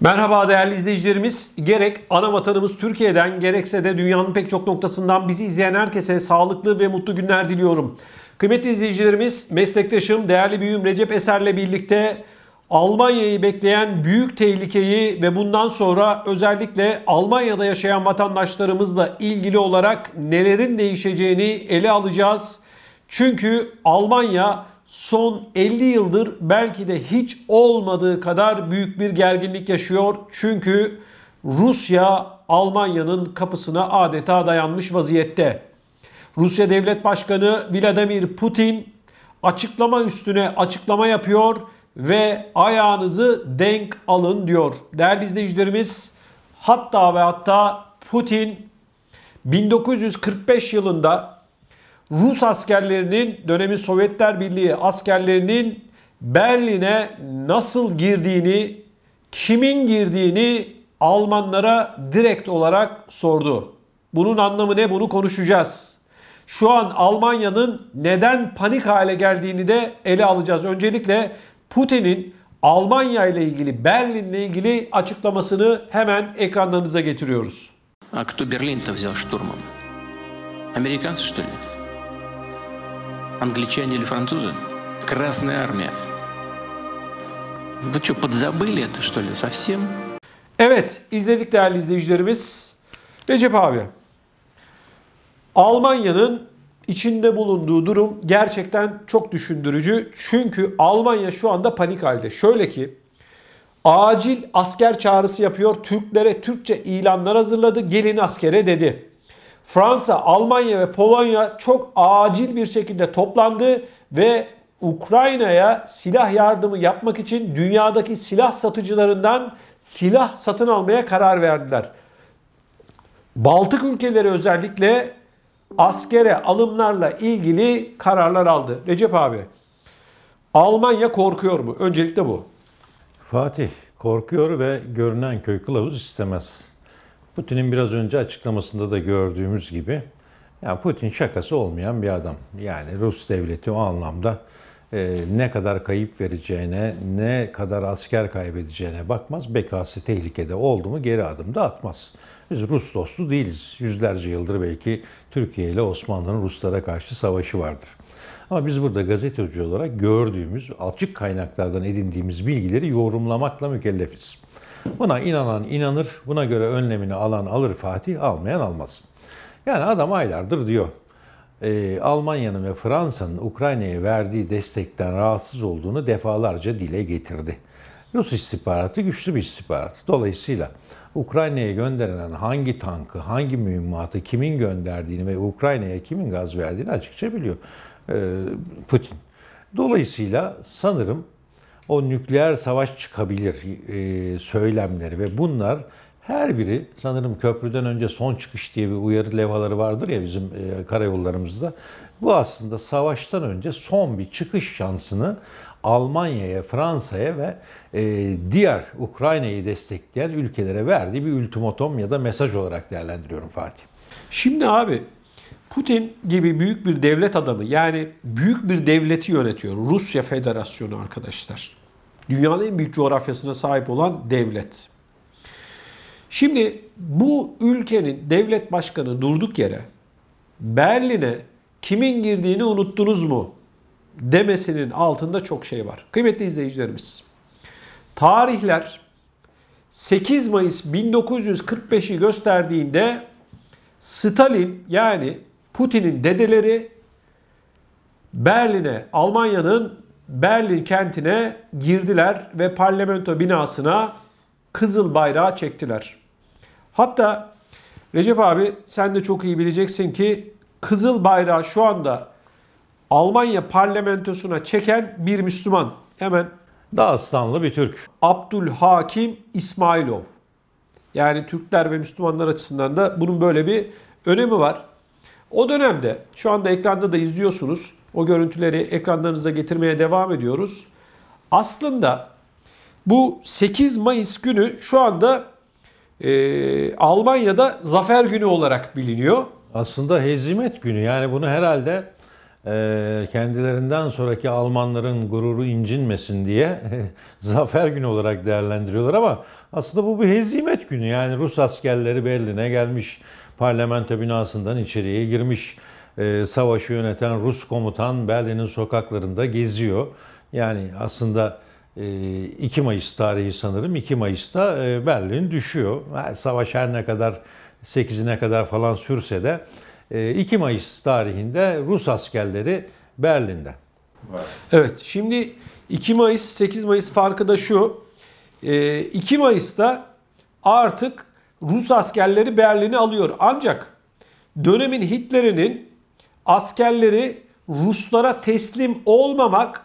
Merhaba değerli izleyicilerimiz. Gerek ana vatanımız Türkiye'den gerekse de dünyanın pek çok noktasından bizi izleyen herkese sağlıklı ve mutlu günler diliyorum. Kıymetli izleyicilerimiz, meslektaşım, değerli büyüğüm Recep Eser'le birlikte Almanya'yı bekleyen büyük tehlikeyi ve bundan sonra özellikle Almanya'da yaşayan vatandaşlarımızla ilgili olarak nelerin değişeceğini ele alacağız. Çünkü Almanya son 50 yıldır belki de hiç olmadığı kadar büyük bir gerginlik yaşıyor. Çünkü Rusya Almanya'nın kapısına adeta dayanmış vaziyette. Rusya Devlet Başkanı Vladimir Putin açıklama üstüne açıklama yapıyor ve ayağınızı denk alın diyor. Değerli izleyicilerimiz hatta ve hatta Putin 1945 yılında Rus askerlerinin dönemin Sovyetler Birliği askerlerinin Berlin'e nasıl girdiğini, kimin girdiğini Almanlara direkt olarak sordu. Bunun anlamı ne? Bunu konuşacağız. Şu an Almanya'nın neden panik hale geldiğini de ele alacağız. Öncelikle Putin'in Almanya ile ilgili, Berlin'le ilgili açıklamasını hemen ekranlarınıza getiriyoruz. А кто Берлин-то взял штурмом? Американцы, что ли? англичане или французы? Красная армия. Вы что, подзабыли это что ли совсем? Evet, izledik değerli izleyicilerimiz. Recep abi, Almanya'nın içinde bulunduğu durum gerçekten çok düşündürücü. Çünkü Almanya şu anda panik halde. Şöyle ki, acil asker çağrısı yapıyor. Türklere Türkçe ilanlar hazırladı. Gelin askere dedi. Fransa, Almanya ve Polonya çok acil bir şekilde toplandı ve Ukrayna'ya silah yardımı yapmak için dünyadaki silah satıcılarından silah satın almaya karar verdiler. Baltık ülkeleri özellikle askere alımlarla ilgili kararlar aldı. Recep abi, Almanya korkuyor mu? Öncelikle bu. Fatih korkuyor ve görünen köy kılavuz istemez. Putin'in biraz önce açıklamasında da gördüğümüz gibi ya Putin şakası olmayan bir adam. Yani Rus devleti o anlamda e, ne kadar kayıp vereceğine, ne kadar asker kaybedeceğine bakmaz. Bekası tehlikede oldu mu geri adım da atmaz. Biz Rus dostu değiliz. Yüzlerce yıldır belki Türkiye ile Osmanlı'nın Ruslara karşı savaşı vardır. Ama biz burada gazeteci olarak gördüğümüz, alçık kaynaklardan edindiğimiz bilgileri yorumlamakla mükellefiz. Buna inanan inanır, buna göre önlemini alan alır Fatih, almayan almaz. Yani adam aylardır diyor. E, Almanya'nın ve Fransa'nın Ukrayna'ya verdiği destekten rahatsız olduğunu defalarca dile getirdi. Rus istihbaratı güçlü bir istihbarat. Dolayısıyla Ukrayna'ya gönderilen hangi tankı, hangi mühimmatı, kimin gönderdiğini ve Ukrayna'ya kimin gaz verdiğini açıkça biliyor ee, Putin. Dolayısıyla sanırım o nükleer savaş çıkabilir e, söylemleri ve bunlar her biri sanırım köprüden önce son çıkış diye bir uyarı levhaları vardır ya bizim e, karayollarımızda. Bu aslında savaştan önce son bir çıkış şansını Almanya'ya, Fransa'ya ve e, diğer Ukrayna'yı destekleyen ülkelere verdiği bir ultimatom ya da mesaj olarak değerlendiriyorum Fatih. Şimdi abi Putin gibi büyük bir devlet adamı yani büyük bir devleti yönetiyor. Rusya Federasyonu arkadaşlar. Dünyanın en büyük coğrafyasına sahip olan devlet. Şimdi bu ülkenin devlet başkanı durduk yere Berlin'e kimin girdiğini unuttunuz mu demesinin altında çok şey var. Kıymetli izleyicilerimiz. Tarihler 8 Mayıs 1945'i gösterdiğinde Stalin yani Putin'in dedeleri Berlin'e, Almanya'nın Berlin kentine girdiler ve parlamento binasına kızıl bayrağı çektiler. Hatta Recep abi sen de çok iyi bileceksin ki kızıl bayrağı şu anda Almanya parlamentosuna çeken bir Müslüman. Hemen Dağıstanlı bir Türk. Abdülhakim İsmailov. Yani Türkler ve Müslümanlar açısından da bunun böyle bir önemi var. O dönemde şu anda ekranda da izliyorsunuz. O görüntüleri ekranlarınıza getirmeye devam ediyoruz. Aslında bu 8 Mayıs günü şu anda e, Almanya'da zafer günü olarak biliniyor. Aslında hezimet günü yani bunu herhalde e, kendilerinden sonraki Almanların gururu incinmesin diye zafer günü olarak değerlendiriyorlar ama aslında bu bir hezimet günü yani Rus askerleri Berlin'e gelmiş parlamento binasından içeriye girmiş. E, savaşı yöneten Rus komutan Berlin'in sokaklarında geziyor. Yani aslında 2 e, Mayıs tarihi sanırım. 2 Mayıs'ta e, Berlin düşüyor. Savaş her ne kadar 8'ine kadar falan sürse de 2 e, Mayıs tarihinde Rus askerleri Berlin'de. Evet şimdi 2 Mayıs 8 Mayıs farkı da şu. 2 Mayıs'ta artık Rus askerleri Berlin'i alıyor. Ancak dönemin Hitler'inin askerleri Ruslara teslim olmamak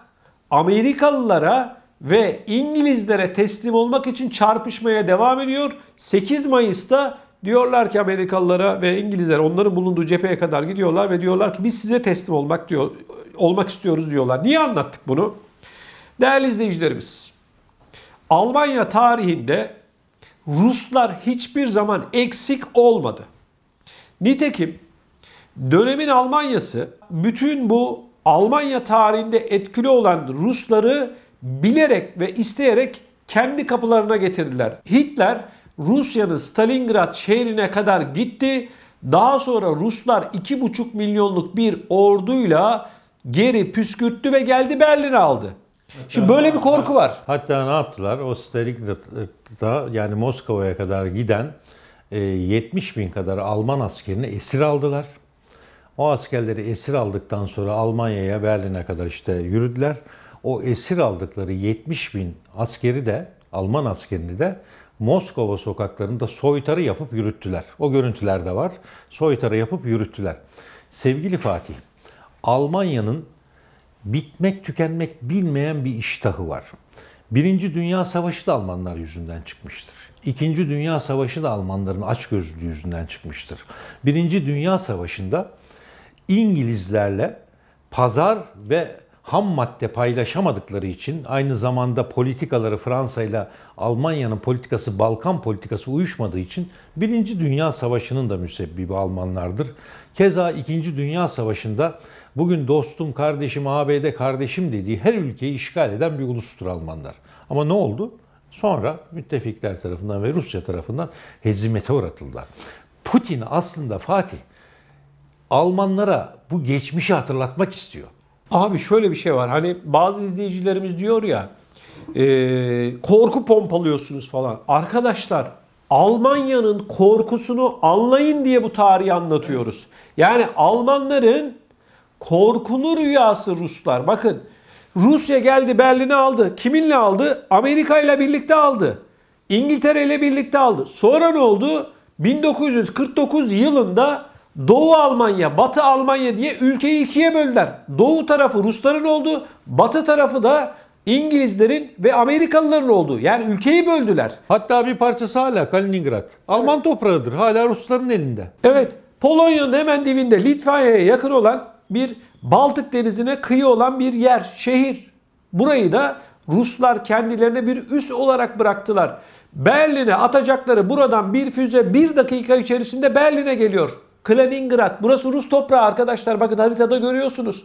Amerikalılara ve İngilizlere teslim olmak için çarpışmaya devam ediyor. 8 Mayıs'ta diyorlar ki Amerikalılara ve İngilizlere onların bulunduğu cepheye kadar gidiyorlar ve diyorlar ki biz size teslim olmak diyor olmak istiyoruz diyorlar. Niye anlattık bunu? Değerli izleyicilerimiz, Almanya tarihinde Ruslar hiçbir zaman eksik olmadı. Nitekim dönemin Almanyası bütün bu Almanya tarihinde etkili olan Rusları bilerek ve isteyerek kendi kapılarına getirdiler. Hitler Rusya'nın Stalingrad şehrine kadar gitti. Daha sonra Ruslar 2,5 milyonluk bir orduyla geri püskürttü ve geldi Berlin'i aldı. Hatta Şimdi böyle bir korku var. Hatta ne yaptılar? O Stalin'da e, yani Moskova'ya kadar giden 70 e, bin kadar Alman askerini esir aldılar. O askerleri esir aldıktan sonra Almanya'ya, Berlin'e kadar işte yürüdüler. O esir aldıkları 70 bin askeri de, Alman askerini de Moskova sokaklarında soytarı yapıp yürüttüler. O görüntüler de var. Soytarı yapıp yürüttüler. Sevgili Fatih, Almanya'nın bitmek tükenmek bilmeyen bir iştahı var. Birinci Dünya Savaşı da Almanlar yüzünden çıkmıştır. İkinci Dünya Savaşı da Almanların açgözlülüğü yüzünden çıkmıştır. Birinci Dünya Savaşı'nda İngilizlerle pazar ve ham madde paylaşamadıkları için aynı zamanda politikaları Fransa ile Almanya'nın politikası Balkan politikası uyuşmadığı için Birinci Dünya Savaşı'nın da müsebbibi Almanlardır. Keza İkinci Dünya Savaşı'nda bugün dostum, kardeşim, ABD kardeşim dediği her ülkeyi işgal eden bir ulustur Almanlar. Ama ne oldu? Sonra müttefikler tarafından ve Rusya tarafından hezimete uğratıldılar. Putin aslında Fatih Almanlara bu geçmişi hatırlatmak istiyor. Abi şöyle bir şey var. Hani bazı izleyicilerimiz diyor ya e, korku pompalıyorsunuz falan. Arkadaşlar Almanya'nın korkusunu anlayın diye bu tarihi anlatıyoruz. Yani Almanların korkulu rüyası Ruslar. Bakın Rusya geldi Berlin'i aldı. Kiminle aldı? Amerika ile birlikte aldı. İngiltere ile birlikte aldı. Sonra ne oldu? 1949 yılında Doğu Almanya, Batı Almanya diye ülkeyi ikiye böldüler. Doğu tarafı Rusların oldu, Batı tarafı da İngilizlerin ve Amerikalıların oldu. Yani ülkeyi böldüler. Hatta bir parçası hala Kaliningrad. Alman evet. toprağıdır. Hala Rusların elinde. Evet. Polonya'nın hemen dibinde Litvanya'ya yakın olan bir Baltık denizine kıyı olan bir yer, şehir. Burayı da Ruslar kendilerine bir üs olarak bıraktılar. Berlin'e atacakları buradan bir füze bir dakika içerisinde Berlin'e geliyor. Kaliningrad. Burası Rus toprağı arkadaşlar. Bakın haritada görüyorsunuz.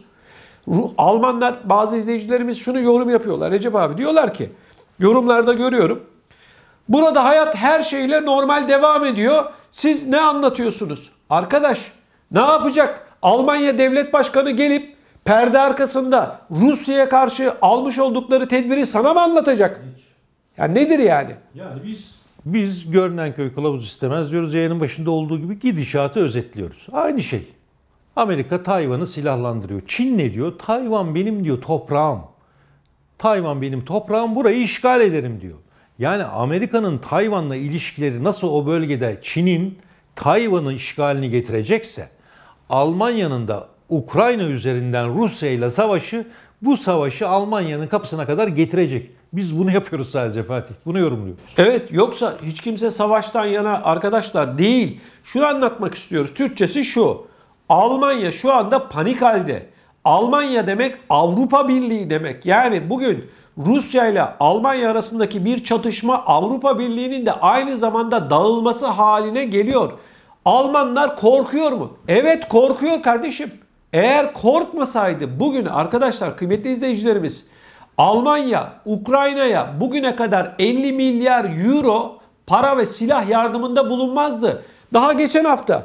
Almanlar bazı izleyicilerimiz şunu yorum yapıyorlar. Recep abi diyorlar ki yorumlarda görüyorum. Burada hayat her şeyle normal devam ediyor. Siz ne anlatıyorsunuz? Arkadaş ne yapacak? Almanya devlet başkanı gelip perde arkasında Rusya'ya karşı almış oldukları tedbiri sana mı anlatacak? Ya yani nedir yani? Yani biz biz görünen köy kılavuz istemez diyoruz. Yayının başında olduğu gibi gidişatı özetliyoruz. Aynı şey. Amerika Tayvan'ı silahlandırıyor. Çin ne diyor? Tayvan benim diyor toprağım. Tayvan benim toprağım burayı işgal ederim diyor. Yani Amerika'nın Tayvan'la ilişkileri nasıl o bölgede Çin'in Tayvan'ın işgalini getirecekse Almanya'nın da Ukrayna üzerinden Rusya ile savaşı bu savaşı Almanya'nın kapısına kadar getirecek. Biz bunu yapıyoruz sadece Fatih. Bunu yorumluyoruz. Evet yoksa hiç kimse savaştan yana arkadaşlar değil. Şunu anlatmak istiyoruz. Türkçesi şu. Almanya şu anda panik halde. Almanya demek Avrupa Birliği demek. Yani bugün Rusya ile Almanya arasındaki bir çatışma Avrupa Birliği'nin de aynı zamanda dağılması haline geliyor. Almanlar korkuyor mu? Evet korkuyor kardeşim. Eğer korkmasaydı bugün arkadaşlar kıymetli izleyicilerimiz Almanya Ukrayna'ya bugüne kadar 50 milyar euro para ve silah yardımında bulunmazdı. Daha geçen hafta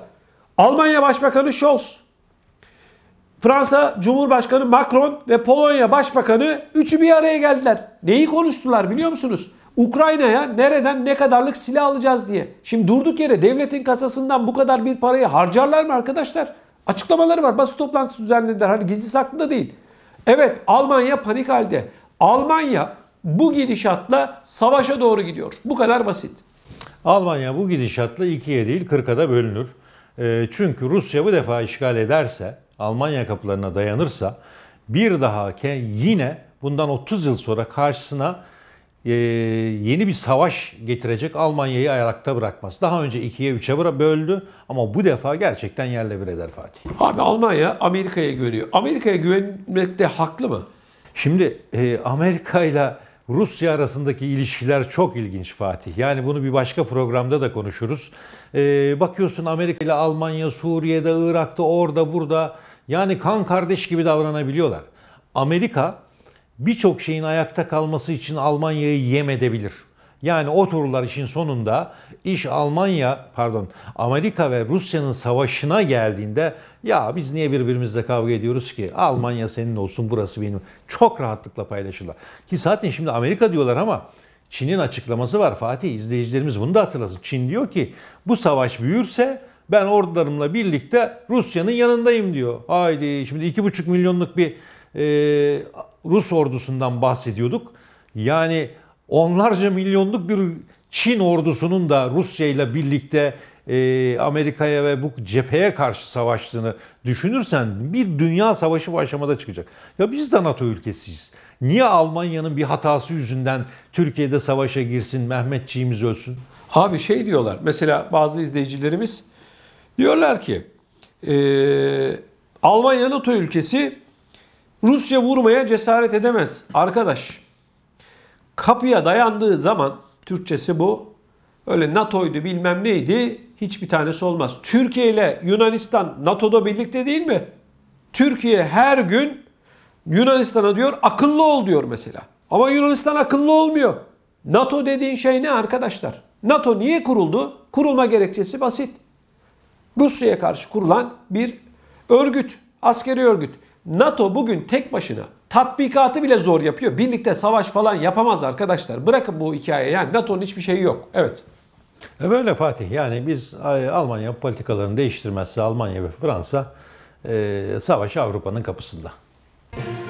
Almanya Başbakanı Scholz, Fransa Cumhurbaşkanı Macron ve Polonya Başbakanı üçü bir araya geldiler. Neyi konuştular biliyor musunuz? Ukrayna'ya nereden ne kadarlık silah alacağız diye. Şimdi durduk yere devletin kasasından bu kadar bir parayı harcarlar mı arkadaşlar? Açıklamaları var. Basın toplantısı düzenlediler. Hani gizli saklı da değil. Evet Almanya panik halde. Almanya bu gidişatla savaşa doğru gidiyor. Bu kadar basit. Almanya bu gidişatla ikiye değil 40'a da bölünür. E, çünkü Rusya bu defa işgal ederse, Almanya kapılarına dayanırsa bir daha yine bundan 30 yıl sonra karşısına ee, yeni bir savaş getirecek Almanya'yı ayakta bırakmaz. Daha önce ikiye üçe böldü ama bu defa gerçekten yerle bir eder Fatih. Abi Almanya Amerika'ya güveniyor. Amerika'ya güvenmekte haklı mı? Şimdi e, Amerika ile Rusya arasındaki ilişkiler çok ilginç Fatih. Yani bunu bir başka programda da konuşuruz. E, bakıyorsun Amerika ile Almanya, Suriye'de, Irak'ta, orada, burada yani kan kardeş gibi davranabiliyorlar. Amerika birçok şeyin ayakta kalması için Almanya'yı yem edebilir. Yani o turlar için sonunda iş Almanya, pardon Amerika ve Rusya'nın savaşına geldiğinde ya biz niye birbirimizle kavga ediyoruz ki? Almanya senin olsun burası benim. Çok rahatlıkla paylaşırlar. Ki zaten şimdi Amerika diyorlar ama Çin'in açıklaması var Fatih. izleyicilerimiz bunu da hatırlasın. Çin diyor ki bu savaş büyürse ben ordularımla birlikte Rusya'nın yanındayım diyor. Haydi şimdi 2,5 milyonluk bir e, Rus ordusundan bahsediyorduk. Yani onlarca milyonluk bir Çin ordusunun da Rusya ile birlikte e, Amerika'ya ve bu cepheye karşı savaştığını düşünürsen bir dünya savaşı bu aşamada çıkacak. Ya biz de NATO ülkesiyiz. Niye Almanya'nın bir hatası yüzünden Türkiye'de savaşa girsin, Mehmetçiğimiz ölsün? Abi şey diyorlar, mesela bazı izleyicilerimiz diyorlar ki e, Almanya NATO ülkesi Rusya vurmaya cesaret edemez. Arkadaş kapıya dayandığı zaman Türkçesi bu. Öyle NATO'ydu bilmem neydi hiçbir tanesi olmaz. Türkiye ile Yunanistan NATO'da birlikte değil mi? Türkiye her gün Yunanistan'a diyor akıllı ol diyor mesela. Ama Yunanistan akıllı olmuyor. NATO dediğin şey ne arkadaşlar? NATO niye kuruldu? Kurulma gerekçesi basit. Rusya'ya karşı kurulan bir örgüt, askeri örgüt. NATO bugün tek başına tatbikatı bile zor yapıyor. Birlikte savaş falan yapamaz arkadaşlar. Bırakın bu hikaye yani NATO'nun hiçbir şeyi yok. Evet. E böyle Fatih yani biz Almanya politikalarını değiştirmezse Almanya ve Fransa e, savaş Avrupa'nın kapısında. Müzik